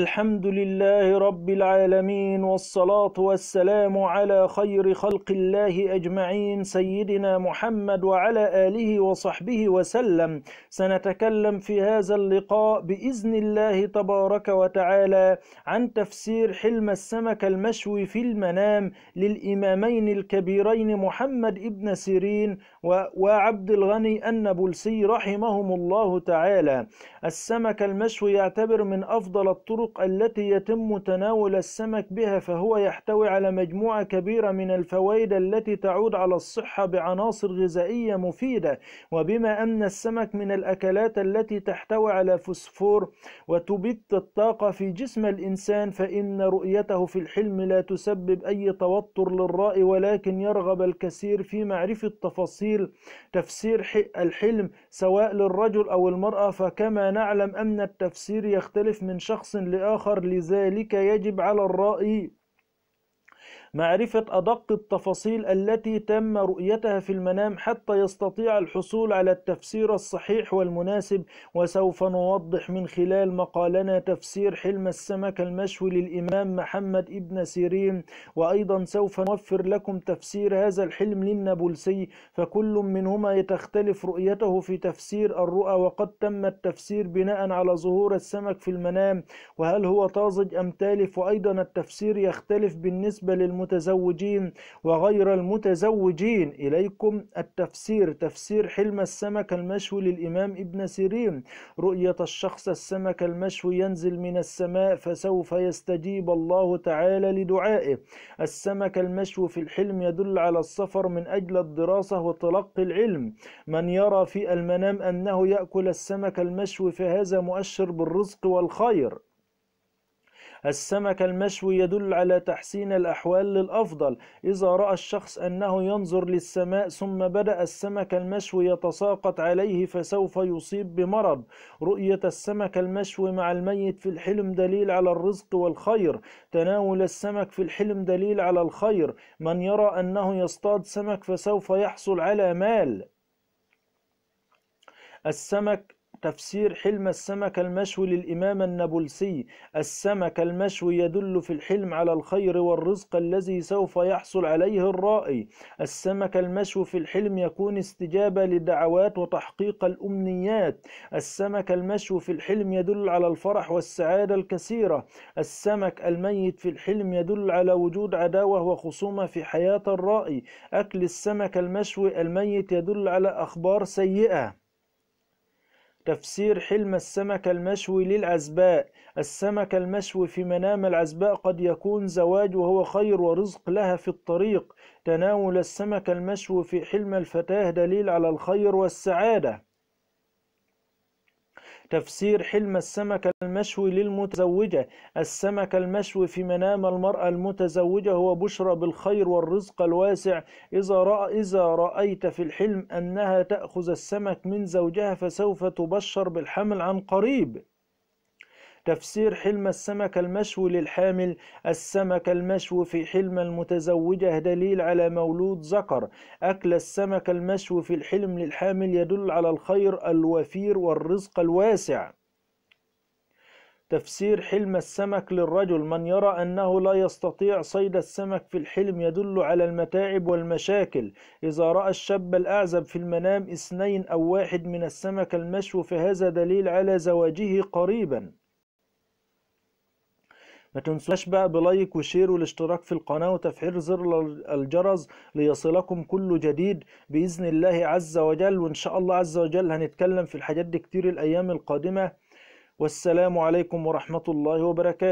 الحمد لله رب العالمين والصلاة والسلام على خير خلق الله أجمعين سيدنا محمد وعلى آله وصحبه وسلم سنتكلم في هذا اللقاء بإذن الله تبارك وتعالى عن تفسير حلم السمك المشوي في المنام للإمامين الكبيرين محمد ابن سيرين وعبد الغني النابلسي رحمهم الله تعالى السمك المشوي يعتبر من أفضل الطرق الطرق التي يتم تناول السمك بها فهو يحتوي على مجموعة كبيرة من الفوائد التي تعود على الصحة بعناصر غذائية مفيدة وبما أن السمك من الأكلات التي تحتوي على فوسفور وتبت الطاقة في جسم الإنسان فإن رؤيته في الحلم لا تسبب أي توتر للرأي ولكن يرغب الكثير في معرفة تفاصيل تفسير الحلم سواء للرجل أو المرأة فكما نعلم أن التفسير يختلف من شخص لآخر آخر لذلك يجب على الرأي معرفة أدق التفاصيل التي تم رؤيتها في المنام حتى يستطيع الحصول على التفسير الصحيح والمناسب وسوف نوضح من خلال مقالنا تفسير حلم السمك المشوي للإمام محمد ابن سيرين وأيضا سوف نوفر لكم تفسير هذا الحلم للنابلسي فكل منهما تختلف رؤيته في تفسير الرؤى وقد تم التفسير بناء على ظهور السمك في المنام وهل هو طازج أم تالف وأيضا التفسير يختلف بالنسبة للم المتزوجين وغير المتزوجين إليكم التفسير تفسير حلم السمك المشوي للإمام ابن سيرين رؤية الشخص السمك المشوي ينزل من السماء فسوف يستجيب الله تعالى لدعائه السمك المشوي في الحلم يدل على السفر من أجل الدراسة وتلقي العلم من يرى في المنام أنه يأكل السمك المشوي فهذا مؤشر بالرزق والخير السمك المشوي يدل على تحسين الأحوال للأفضل إذا رأى الشخص أنه ينظر للسماء ثم بدأ السمك المشوي يتساقط عليه فسوف يصيب بمرض رؤية السمك المشوي مع الميت في الحلم دليل على الرزق والخير تناول السمك في الحلم دليل على الخير من يرى أنه يصطاد سمك فسوف يحصل على مال السمك تفسير حلم السمك المشوي للإمام النابلسي السمك المشوي يدل في الحلم على الخير والرزق الذي سوف يحصل عليه الرائي السمك المشوي في الحلم يكون استجابة للدعوات وتحقيق الأمنيات السمك المشوي في الحلم يدل على الفرح والسعادة الكثيرة السمك الميت في الحلم يدل على وجود عداوة وخصومة في حياة الرائي أكل السمك المشوي الميت يدل على أخبار سيئة تفسير حلم السمك المشوي للعزباء السمك المشوي في منام العزباء قد يكون زواج وهو خير ورزق لها في الطريق تناول السمك المشوي في حلم الفتاة دليل على الخير والسعادة تفسير حلم السمك المشوي للمتزوجة السمك المشوي في منام المرأة المتزوجة هو بشرى بالخير والرزق الواسع إذا, رأ... إذا رأيت في الحلم أنها تأخذ السمك من زوجها فسوف تبشر بالحمل عن قريب تفسير حلم السمك المشوي للحامل السمك المشوي في حلم المتزوجة دليل على مولود ذكر أكل السمك المشوي في الحلم للحامل يدل على الخير الوفير والرزق الواسع تفسير حلم السمك للرجل من يرى أنه لا يستطيع صيد السمك في الحلم يدل على المتاعب والمشاكل إذا رأى الشاب الأعزب في المنام اثنين أو واحد من السمك المشوي فهذا دليل على زواجه قريبا ما تنسوش بقى بلايك وشير والاشتراك في القناة وتفعيل زر الجرس ليصلكم كل جديد بإذن الله عز وجل وإن شاء الله عز وجل هنتكلم في الحاجات دي كتير الأيام القادمة والسلام عليكم ورحمة الله وبركاته